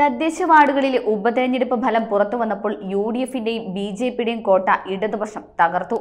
തദ്ദേശ വാർഡുകളിലെ ഉപതെരഞ്ഞെടുപ്പ് ഫലം പുറത്തു വന്നപ്പോൾ യു ഡി എഫിന്റെയും ബി ജെ പിയുടെയും കോട്ട ഇടതുപക്ഷം തകർത്തു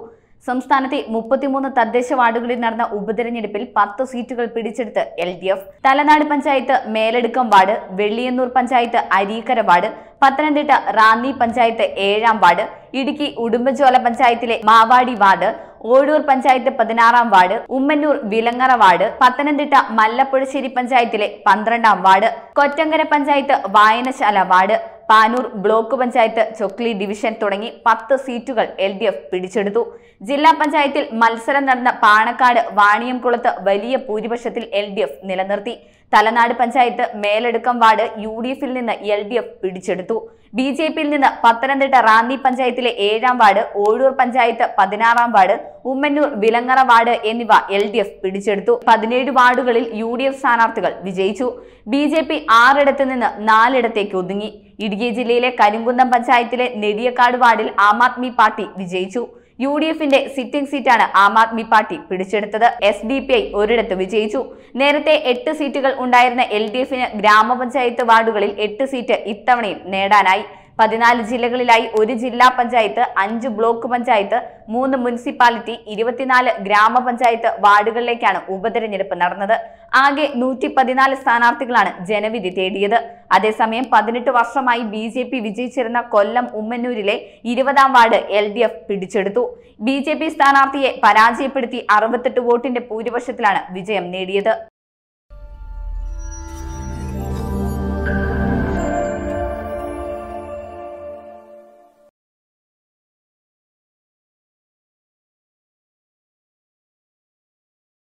സംസ്ഥാനത്തെ മുപ്പത്തിമൂന്ന് തദ്ദേശ വാർഡുകളിൽ നടന്ന ഉപതെരഞ്ഞെടുപ്പിൽ പത്ത് സീറ്റുകൾ പിടിച്ചെടുത്ത് L D F Thalanad panchayat Meladukkam ward Velliyannoor panchayat Areekkara ward Pathanamthitta Ranni panchayat ഏഴാം വാർഡ് ഇടുക്കി ഉടുമ്പൻചോല പഞ്ചായത്തിലെ മാവാടി വാർഡ് ഓഴൂർ പഞ്ചായത്ത് പതിനാറാം വാർഡ് ഉമ്മന്നൂർ വിലങ്ങറ വാർഡ് പത്തനംതിട്ട മല്ലപ്പുഴശ്ശേരി പഞ്ചായത്തിലെ പന്ത്രണ്ടാം ward Kottankara panchayat Vayanasala ward Panoor block panchayat Chokli division തുടങ്ങി പത്ത് സീറ്റുകൾ എൽ ഡി എഫ് പിടിച്ചെടുത്തു ജില്ലാ പഞ്ചായത്തിൽ മത്സരം നടന്ന പാണക്കാട് വാണിയംകുളത്ത് വലിയ ഭൂരിപക്ഷത്തിൽ എൽ ഡി എഫ് നിലനിർത്തി Thalanad panchayat Meladukkam ward U D എഫിൽ നിന്ന് എൽ ഡി എഫ് പിടിച്ചെടുത്തു ബി ജെ പിയിൽ നിന്ന് പത്തനംതിട്ട റാന്നി പഞ്ചായത്തിലെ ഏഴാം വാർഡ് ഓഴൂർ പഞ്ചായത്ത് പതിനാറാം വാർഡ് ഉമ്മന്നൂർ വിലങ്ങറ വാർഡ് എന്നിവ എൽ ഡി എഫ് പിടിച്ചെടുത്തു പതിനേഴ് വാർഡുകളിൽ യു ഡി എഫ് സ്ഥാനാർത്ഥികൾ വിജയിച്ചു ബി ജെ പി ആറിടത്ത് നിന്ന് നാലിടത്തേക്ക് ഒതുങ്ങി ഇടുക്കി ജില്ലയിലെ കരിങ്കുന്നം പഞ്ചായത്തിലെ നെടിയക്കാട് വാർഡിൽ ആം ആദ്മി പാർട്ടി വിജയിച്ചു യു ഡി എഫിന്റെ സിറ്റിംഗ് സീറ്റാണ് ആം ആദ്മി പാർട്ടി പിടിച്ചെടുത്തത് എസ് ഡി പി ഐ ഒരിടത്ത് വിജയിച്ചു നേരത്തെ എട്ട് സീറ്റുകൾ ഉണ്ടായിരുന്ന എൽ ഡി എഫിന് ഗ്രാമപഞ്ചായത്ത് വാർഡുകളിൽ എട്ട് സീറ്റ് ഇത്തവണയും നേടാനായി പതിനാല് ജില്ലകളിലായി ഒരു ജില്ലാ പഞ്ചായത്ത് അഞ്ച് ബ്ലോക്ക് പഞ്ചായത്ത് മൂന്ന് മുനിസിപ്പാലിറ്റി ഇരുപത്തിനാല് ഗ്രാമപഞ്ചായത്ത് വാർഡുകളിലേക്കാണ് ഉപതെരഞ്ഞെടുപ്പ് നടന്നത് ആകെ നൂറ്റി പതിനാല് സ്ഥാനാർത്ഥികളാണ് ജനവിധി തേടിയത് അതേസമയം പതിനെട്ട് വർഷമായി ബി ജെ പി വിജയിച്ചിരുന്ന കൊല്ലം ഉമ്മന്നൂരിലെ ഇരുപതാം വാർഡ് എൽ ഡി എഫ് പിടിച്ചെടുത്തു ബി ജെ പി സ്ഥാനാർത്ഥിയെ പരാജയപ്പെടുത്തി അറുപത്തെട്ട് വോട്ടിന്റെ ഭൂരിപക്ഷത്തിലാണ് വിജയം നേടിയത്